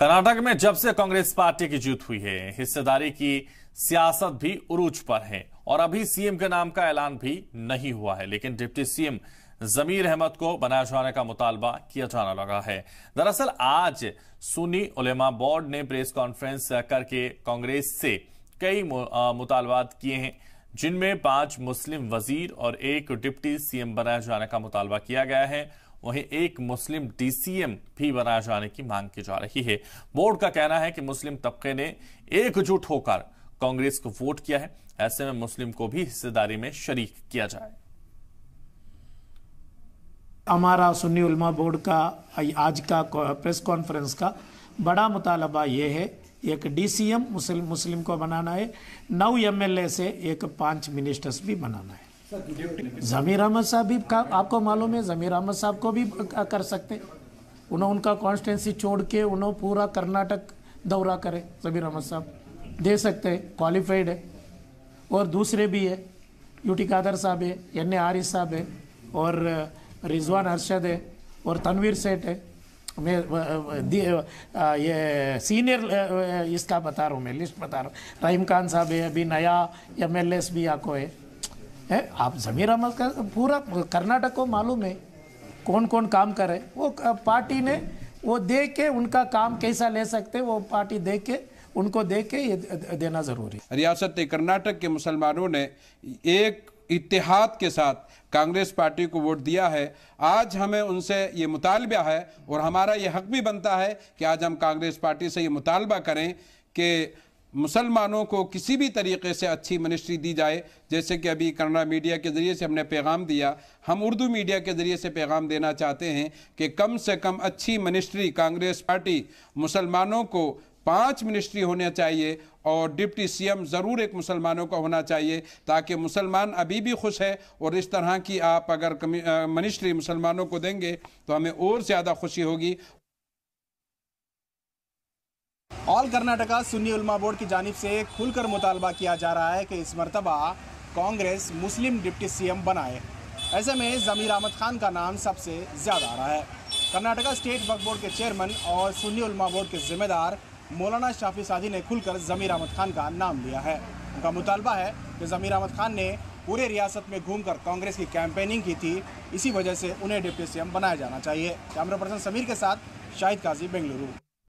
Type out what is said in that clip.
कर्नाटक में जब से कांग्रेस पार्टी की जीत हुई है हिस्सेदारी की सियासत भी उरूज पर है और अभी सीएम के नाम का ऐलान भी नहीं हुआ है लेकिन डिप्टी सीएम जमीर अहमद को बनाए जाने का मुतालबा किया जाना लगा है दरअसल आज सुनी उलेमा बोर्ड ने प्रेस कॉन्फ्रेंस करके कांग्रेस से कई मुतालबात किए हैं जिनमें पांच मुस्लिम वजीर और एक डिप्टी सीएम बनाए जाने का मुतालबा किया गया है वहीं एक मुस्लिम डीसीएम भी बनाए जाने की मांग की जा रही है बोर्ड का कहना है कि मुस्लिम तबके ने एकजुट होकर कांग्रेस को वोट किया है ऐसे में मुस्लिम को भी हिस्सेदारी में शरीक किया जाए हमारा सुन्नी उलमा बोर्ड का आज का प्रेस कॉन्फ्रेंस का बड़ा मुतालबा ये है एक डीसीएम मुस्लिम मुस्लिम को बनाना है नौ एमएलए से एक पांच मिनिस्टर्स भी बनाना है जमीर अहमद साहब भी का, आपको मालूम है जमीर अहमद साहब को भी कर सकते उन्होंने उनका कॉन्स्टेंसी छोड़ के उन्होंने पूरा कर्नाटक दौरा करे जमीर अहमद साहब दे सकते हैं क्वालिफाइड है और दूसरे भी है यूटी कादर साहब है एन ए आरिफ साहब है और रिजवान अरशद है और तनवीर सेठ है मैं ये सीनियर इसका बता रहा हूँ मैं लिस्ट बता रहा हूँ रहीम खान साहब है अभी नया एम एल एस भी आपको है है आप जमीर अहमद का पूरा कर्नाटक को मालूम है कौन कौन काम करे वो पार्टी ने वो देख के उनका काम कैसा ले सकते वो पार्टी देख के उनको देख के ये देना ज़रूरी रियासत कर्नाटक के मुसलमानों ने एक इतिहाद के साथ कांग्रेस पार्टी को वोट दिया है आज हमें उनसे ये मुतालबा है और हमारा ये हक भी बनता है कि आज हम कांग्रेस पार्टी से ये मुतालबा करें कि मुसलमानों को किसी भी तरीके से अच्छी मिनिस्ट्री दी जाए जैसे कि अभी कन्नड़ा मीडिया के ज़रिए से हमने पैगाम दिया हम उर्दू मीडिया के ज़रिए से पैगाम देना चाहते हैं कि कम से कम अच्छी मिनिस्ट्री कांग्रेस पार्टी मुसलमानों को पांच मिनिस्ट्री होने चाहिए और डिप्टी सीएम ज़रूर एक मुसलमानों का होना चाहिए ताकि मुसलमान अभी भी खुश है और इस तरह की आप अगर मिनिस्ट्री मुसलमानों को देंगे तो हमें और ज़्यादा खुशी होगी ऑल कर्नाटका सुन्नी उलमा बोर्ड की जानब से खुलकर मुतालबा किया जा रहा है कि इस मरतबा कांग्रेस मुस्लिम डिप्टी सीएम बनाए ऐसे में ज़मीर अहमद खान का नाम सबसे ज़्यादा आ रहा है कर्नाटका स्टेट वक्फ बोर्ड के चेयरमैन और सुन्नी उलमा बोर्ड के जिम्मेदार मौलाना शाफी साधी ने खुलकर ज़मीर अहमद खान का नाम लिया है उनका मुतालबा है कि ज़मीर अहमद खान ने पूरे रियासत में घूमकर कांग्रेस की कैंपेनिंग की थी इसी वजह से उन्हें डिप्टी सीएम बनाया जाना चाहिए कैमरा पर्सन समीर के साथ शाहिद काजी बेंगलुरु